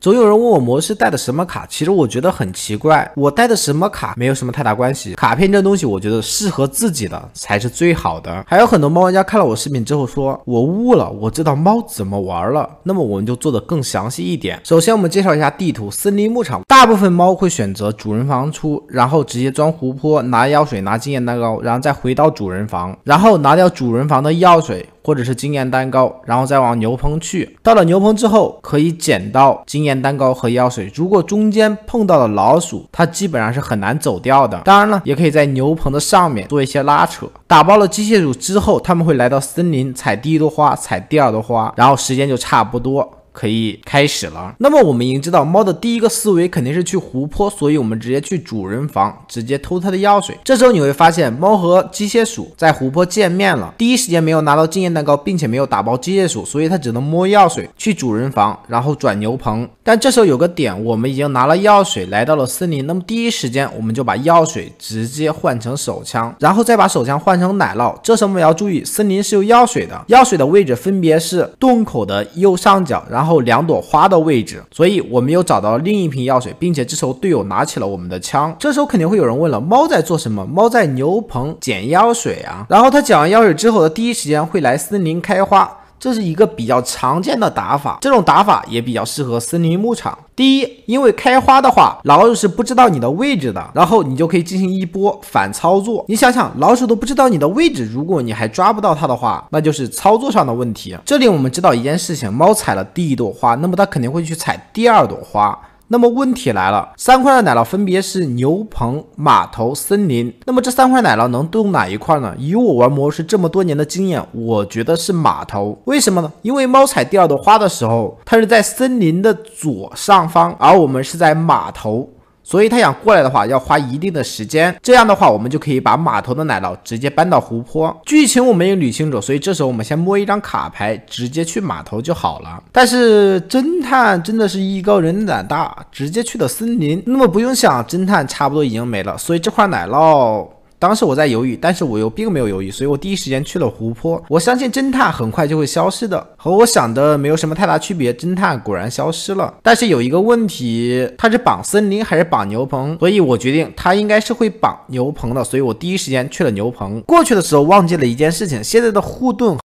总有人问我模式带的什么卡，其实我觉得很奇怪，我带的什么卡没有什么太大关系。卡片这东西，我觉得适合自己的才是最好的。还有很多猫玩家看了我视频之后说，我悟了，我知道猫怎么玩了。那么我们就做的更详细一点。首先我们介绍一下地图森林牧场，大部分猫会选择主人房出，然后直接钻湖泊拿药水拿经验蛋糕，然后再回到主人房，然后拿掉主人房的药水。或者是经验蛋糕，然后再往牛棚去。到了牛棚之后，可以捡到经验蛋糕和药水。如果中间碰到了老鼠，它基本上是很难走掉的。当然了，也可以在牛棚的上面做一些拉扯。打爆了机械鼠之后，他们会来到森林，采第一朵花，采第二朵花，然后时间就差不多。可以开始了。那么我们已经知道猫的第一个思维肯定是去湖泊，所以我们直接去主人房，直接偷它的药水。这时候你会发现猫和机械鼠在湖泊见面了。第一时间没有拿到经验蛋糕，并且没有打包机械鼠，所以它只能摸药水去主人房，然后转牛棚。但这时候有个点，我们已经拿了药水来到了森林，那么第一时间我们就把药水直接换成手枪，然后再把手枪换成奶酪。这时候我们要注意，森林是有药水的，药水的位置分别是洞口的右上角，然后。后两朵花的位置，所以我们又找到了另一瓶药水，并且这时候队友拿起了我们的枪。这时候肯定会有人问了：猫在做什么？猫在牛棚捡药水啊。然后他捡完药水之后的第一时间会来森林开花。这是一个比较常见的打法，这种打法也比较适合森林牧场。第一，因为开花的话，老鼠是不知道你的位置的，然后你就可以进行一波反操作。你想想，老鼠都不知道你的位置，如果你还抓不到它的话，那就是操作上的问题。这里我们知道一件事情，猫踩了第一朵花，那么它肯定会去踩第二朵花。那么问题来了，三块的奶酪分别是牛棚、码头、森林。那么这三块奶酪能动哪一块呢？以我玩模式这么多年的经验，我觉得是码头。为什么呢？因为猫踩第二朵花的时候，它是在森林的左上方，而我们是在码头。所以他想过来的话，要花一定的时间。这样的话，我们就可以把码头的奶酪直接搬到湖泊。剧情我们也捋清楚，所以这时候我们先摸一张卡牌，直接去码头就好了。但是侦探真的是艺高人胆大，直接去的森林。那么不用想，侦探差不多已经没了。所以这块奶酪。当时我在犹豫，但是我又并没有犹豫，所以我第一时间去了湖泊。我相信侦探很快就会消失的，和我想的没有什么太大区别。侦探果然消失了，但是有一个问题，他是绑森林还是绑牛棚？所以我决定他应该是会绑牛棚的，所以我第一时间去了牛棚。过去的时候忘记了一件事情，现在的护盾。